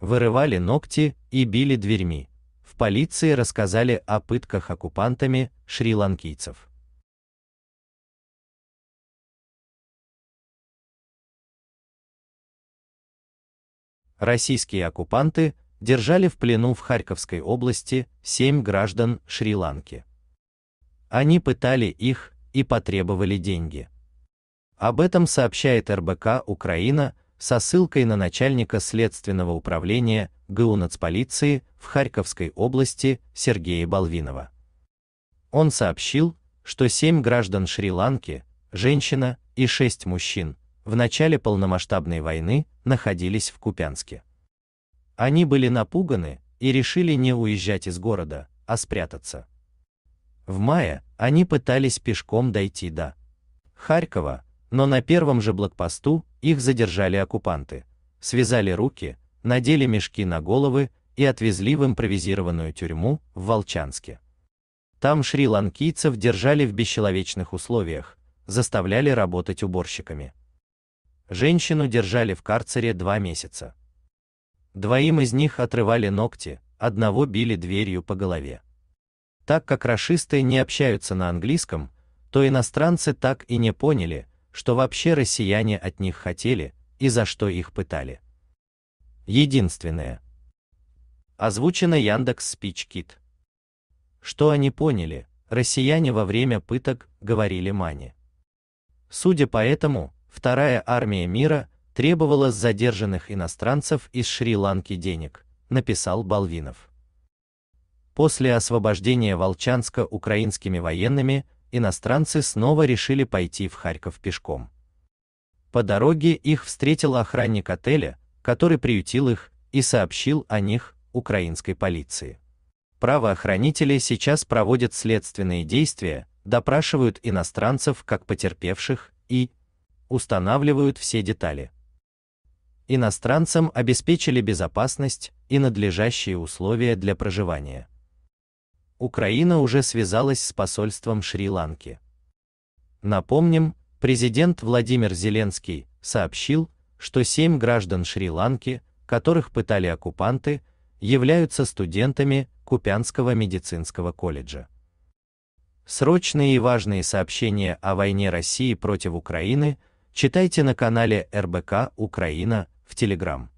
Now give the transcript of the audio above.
вырывали ногти и били дверьми. В полиции рассказали о пытках оккупантами шри-ланкийцев. Российские оккупанты держали в плену в Харьковской области семь граждан Шри-Ланки. Они пытали их и потребовали деньги. Об этом сообщает РБК Украина со ссылкой на начальника следственного управления ГУ нацполиции в Харьковской области Сергея Балвинова. Он сообщил, что семь граждан Шри-Ланки, женщина и шесть мужчин, в начале полномасштабной войны находились в Купянске. Они были напуганы и решили не уезжать из города, а спрятаться. В мае они пытались пешком дойти до Харькова, но на первом же блокпосту их задержали оккупанты, связали руки, надели мешки на головы и отвезли в импровизированную тюрьму в Волчанске. Там шри-ланкийцев держали в бесчеловечных условиях, заставляли работать уборщиками. Женщину держали в карцере два месяца. Двоим из них отрывали ногти, одного били дверью по голове. Так как расисты не общаются на английском, то иностранцы так и не поняли, что вообще россияне от них хотели и за что их пытали. Единственное. Озвучено Яндекс Спичкит. Что они поняли, россияне во время пыток говорили Мане. Судя по этому, вторая армия мира требовала с задержанных иностранцев из Шри-Ланки денег, написал Балвинов. После освобождения Волчанска украинскими военными иностранцы снова решили пойти в Харьков пешком. По дороге их встретил охранник отеля, который приютил их и сообщил о них украинской полиции. Правоохранители сейчас проводят следственные действия, допрашивают иностранцев как потерпевших и устанавливают все детали. Иностранцам обеспечили безопасность и надлежащие условия для проживания. Украина уже связалась с посольством Шри-Ланки. Напомним, президент Владимир Зеленский сообщил, что семь граждан Шри-Ланки, которых пытали оккупанты, являются студентами Купянского медицинского колледжа. Срочные и важные сообщения о войне России против Украины читайте на канале РБК Украина в Телеграм.